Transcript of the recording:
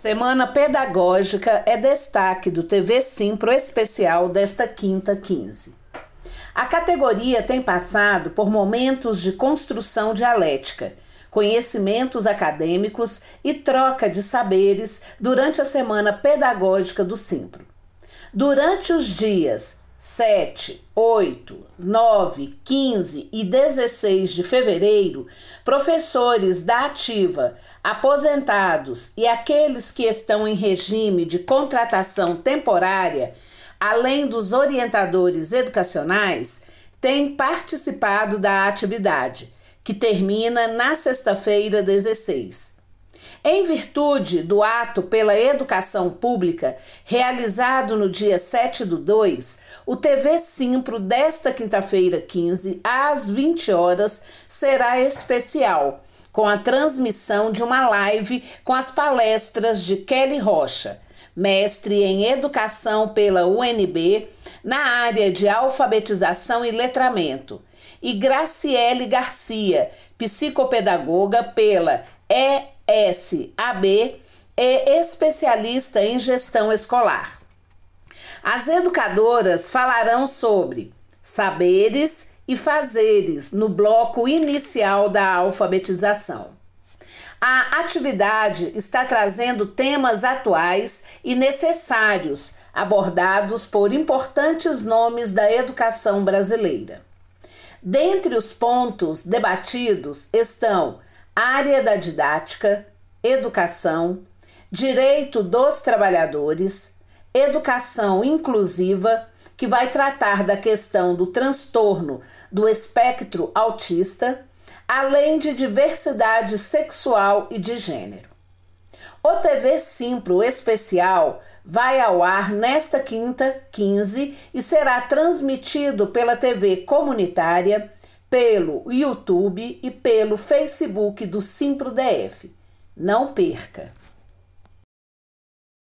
Semana Pedagógica é destaque do TV Simpro especial desta quinta 15. A categoria tem passado por momentos de construção dialética, conhecimentos acadêmicos e troca de saberes durante a Semana Pedagógica do Simpro. Durante os dias 7, 8, 9, 15 e 16 de fevereiro, professores da ativa, aposentados e aqueles que estão em regime de contratação temporária, além dos orientadores educacionais, têm participado da atividade, que termina na sexta-feira, 16. Em virtude do ato pela educação pública, realizado no dia 7 do 2, o TV Simpro desta quinta-feira 15, às 20 horas, será especial, com a transmissão de uma live com as palestras de Kelly Rocha, mestre em educação pela UNB, na área de alfabetização e letramento, e Graciele Garcia, psicopedagoga pela E SAB, é especialista em gestão escolar. As educadoras falarão sobre saberes e fazeres no bloco inicial da alfabetização. A atividade está trazendo temas atuais e necessários, abordados por importantes nomes da educação brasileira. Dentre os pontos debatidos estão área da didática, educação, direito dos trabalhadores, educação inclusiva, que vai tratar da questão do transtorno do espectro autista, além de diversidade sexual e de gênero. O TV Simplo Especial vai ao ar nesta quinta, 15, e será transmitido pela TV comunitária pelo YouTube e pelo Facebook do SimproDF. Não perca!